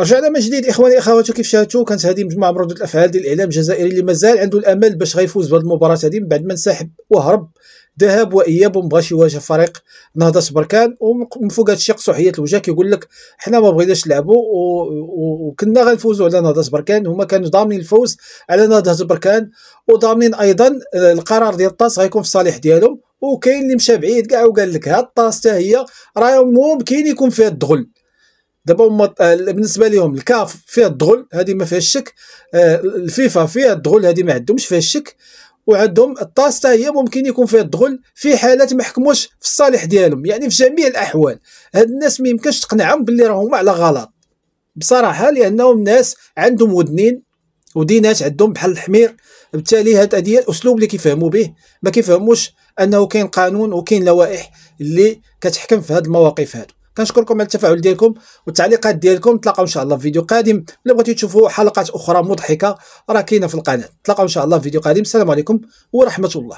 رجعنا من جديد اخواني اخواتي كيف شاهدتوا كانت هذه مجموعه من ردود الافعال ديال الاعلام الجزائري اللي مازال عنده الامل باش غيفوز بهذه المباراه هذه من بعد ما انسحب وهرب ذهب واياب ومبغاش يواجه فريق نهضه بركان ومن فوق هذا هادشي قصوحيه الوجه كيقول لك حنا ما بغيناش نلعبوا وكنا غنفوزوا على نهضه بركان هما كانوا ضامنين الفوز على نهضه بركان وضامنين ايضا القرار ديال الطاس غيكون في الصالح ديالهم وكاين اللي مشى بعيد كاع وقال لك هاد الطاس حتى هي راه ممكن يكون فيها الدغل دابا آه، بالنسبه لهم الكاف فيها الدغل هذه ما فيهاش شك آه، الفيفا فيها الدغل هذه ما عندهمش فيها الشك وعندهم الطاس هي ممكن يكون فيها الدغل في حالات ما حكموش في الصالح ديالهم يعني في جميع الاحوال هاد الناس ما يمكنش تقنعهم باللي راهم على غلط بصراحه لانهم ناس عندهم ودنين ودينات عندهم بحال الحمير بالتالي هاد هي الاسلوب اللي كيفهموا به ما كيفهموش انه كاين قانون وكاين لوائح اللي كتحكم في هاد المواقف هادو كنشكركم على التفاعل ديالكم والتعليقات ديالكم تلاقاو ان شاء الله في فيديو قادم الا بغيتو تشوفوا حلقات اخرى مضحكه راه كاينه في القناه تلاقاو ان شاء الله في فيديو قادم السلام عليكم ورحمه الله